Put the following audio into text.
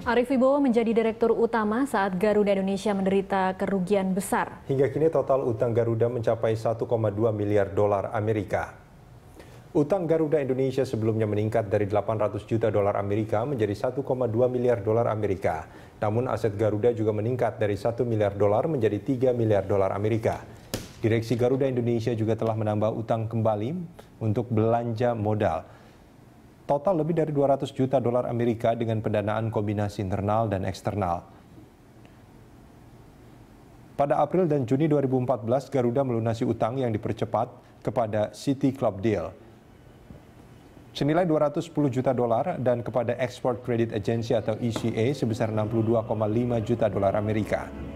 Arief Wibowo menjadi direktur utama saat Garuda Indonesia menderita kerugian besar. Hingga kini total utang Garuda mencapai 1,2 miliar dolar Amerika. Utang Garuda Indonesia sebelumnya meningkat dari 800 juta dolar Amerika menjadi 1,2 miliar dolar Amerika. Namun aset Garuda juga meningkat dari 1 miliar dolar menjadi 3 miliar dolar Amerika. Direksi Garuda Indonesia juga telah menambah utang kembali untuk belanja modal total lebih dari 200 juta dolar Amerika dengan pendanaan kombinasi internal dan eksternal. Pada April dan Juni 2014, Garuda melunasi utang yang dipercepat kepada City Club Deal senilai 210 juta dolar dan kepada Export Credit Agency atau ECA sebesar 62,5 juta dolar Amerika.